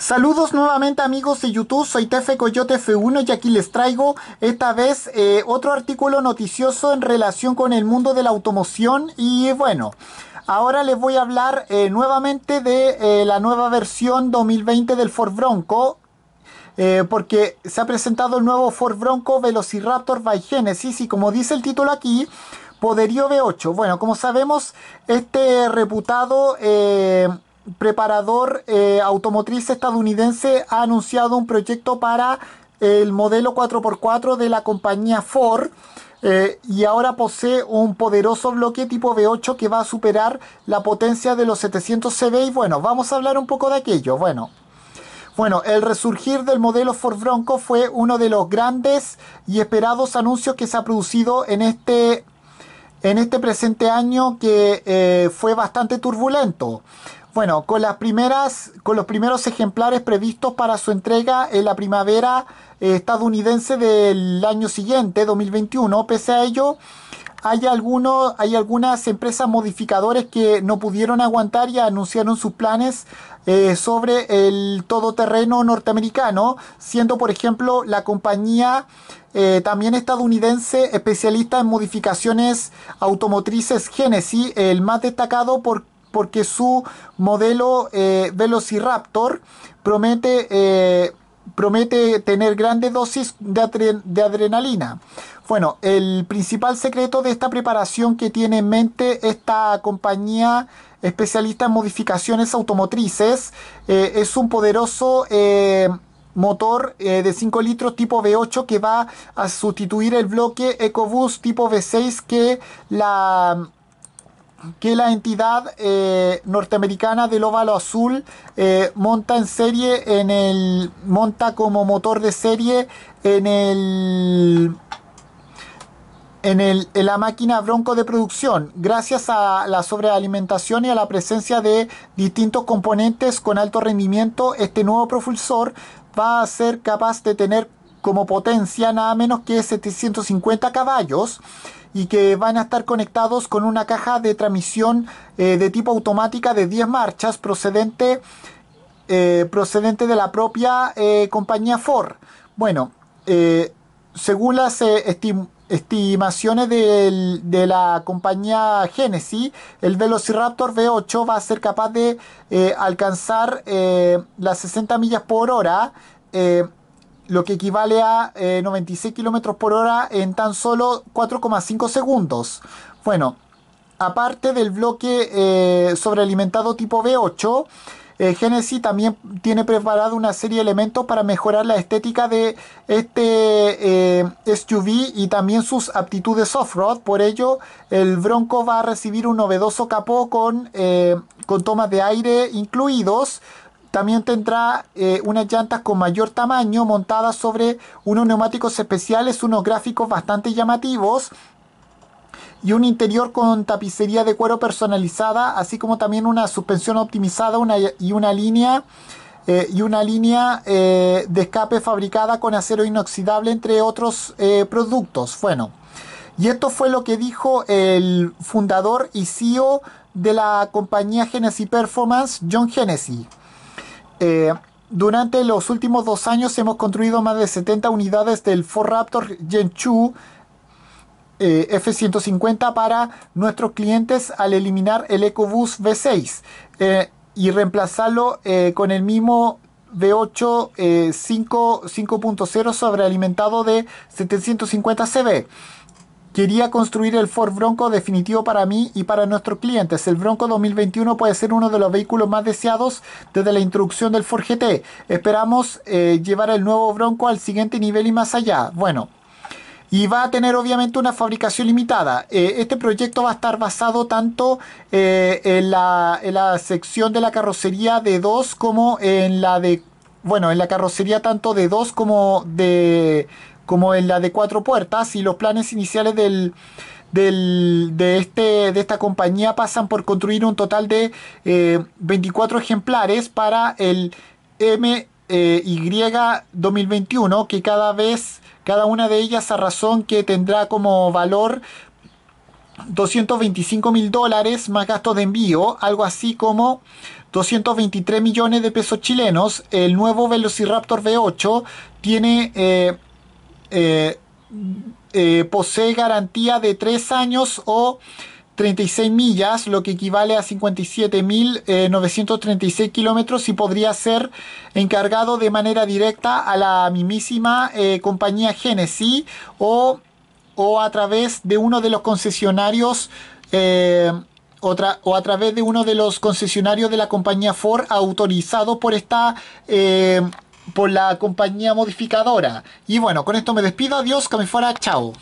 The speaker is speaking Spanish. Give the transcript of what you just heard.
Saludos nuevamente amigos de YouTube, soy Tefe Coyote F1 y aquí les traigo esta vez eh, otro artículo noticioso en relación con el mundo de la automoción y bueno... Ahora les voy a hablar eh, nuevamente de eh, la nueva versión 2020 del Ford Bronco, porque se ha presentado el nuevo Ford Bronco Velociraptor by Genesis y como dice el título aquí, poderío V8. Bueno, como sabemos, este reputado preparador eh, automotriz estadounidense ha anunciado un proyecto para el modelo 4x4 de la compañía Ford. Eh, y ahora posee un poderoso bloque tipo V8 que va a superar la potencia de los 700 CV y bueno, vamos a hablar un poco de aquello. Bueno, bueno, el resurgir del modelo Ford Bronco fue uno de los grandes y esperados anuncios que se ha producido en este en este presente año que eh, fue bastante turbulento. Bueno, con, las primeras, con los primeros ejemplares previstos para su entrega en la primavera eh, estadounidense del año siguiente, 2021, pese a ello, hay, algunos, hay algunas empresas modificadores que no pudieron aguantar y anunciaron sus planes eh, sobre el todoterreno norteamericano, siendo por ejemplo la compañía eh, también estadounidense especialista en modificaciones automotrices Genesis, el más destacado por porque su modelo eh, Velociraptor promete, eh, promete tener grandes dosis de, adrenalina. Bueno, el principal secreto de esta preparación que tiene en mente esta compañía especialista en modificaciones automotrices eh, es un poderoso motor de 5 litros tipo V8 que va a sustituir el bloque Ecobus tipo V6 que la que la entidad eh, norteamericana del óvalo azul eh, monta en serie en el monta como motor de serie en el en, el, en, la máquina Bronco de producción, gracias a la sobrealimentación y a la presencia de distintos componentes con alto rendimiento, este nuevo propulsor va a ser capaz de tener como potencia nada menos que 750 caballos y que van a estar conectados con una caja de transmisión eh, de tipo automática de 10 marchas procedente, eh, procedente de la propia eh, compañía Ford. Bueno, según las estimaciones de, la compañía Genesis, el Velociraptor V8 va a ser capaz de alcanzar las 60 millas por hora lo que equivale a 96 eh, kilómetros por hora en tan solo 4,5 segundos. Bueno, aparte del bloque eh, sobrealimentado tipo B8, eh, Genesis también tiene preparado una serie de elementos para mejorar la estética de este SUV y también sus aptitudes off-road. Por ello, el Bronco va a recibir un novedoso capó con, con tomas de aire incluidos, también tendrá eh, unas llantas con mayor tamaño montadas sobre unos neumáticos especiales, unos gráficos bastante llamativos y un interior con tapicería de cuero personalizada, así como también una suspensión optimizada y una línea eh, y una línea eh, de escape fabricada con acero inoxidable, entre otros productos. Bueno, y esto fue lo que dijo el fundador y CEO de la compañía Genesis Performance, John Genesis. Eh, durante los últimos dos años hemos construido más de 70 unidades del Ford Raptor Genchu eh, F-150 para nuestros clientes al eliminar el EcoBus V6 eh, y reemplazarlo con el mismo V8 5.0 sobrealimentado de 750 CV. Quería construir el Ford Bronco definitivo para mí y para nuestros clientes. El Bronco 2021 puede ser uno de los vehículos más deseados desde la introducción del Ford GT. Esperamos eh, llevar el nuevo Bronco al siguiente nivel y más allá. Bueno, y va a tener obviamente una fabricación limitada. Eh, este proyecto va a estar basado tanto eh, en, la, en, la, sección de la carrocería de 2 como en la de... Bueno, en la carrocería tanto de 2 como de como en la de cuatro puertas, y los planes iniciales de, este, de esta compañía pasan por construir un total de 24 eh, ejemplares para el MY eh, 2021, que cada vez, cada una de ellas a razón que tendrá como valor 225 mil dólares más gastos de envío, algo así como 223 millones de pesos chilenos. El nuevo Velociraptor V8 tiene... Eh, eh, eh, posee garantía de 3 años o 36 millas, lo que equivale a 57.936 eh, kilómetros y podría ser encargado de manera directa a la mismísima compañía Genesis o, a través de uno de los concesionarios otra, o a través de uno de los concesionarios de la compañía Ford autorizado por esta por la compañía modificadora. Y bueno, con esto me despido. Adiós, que me fuera. Chao.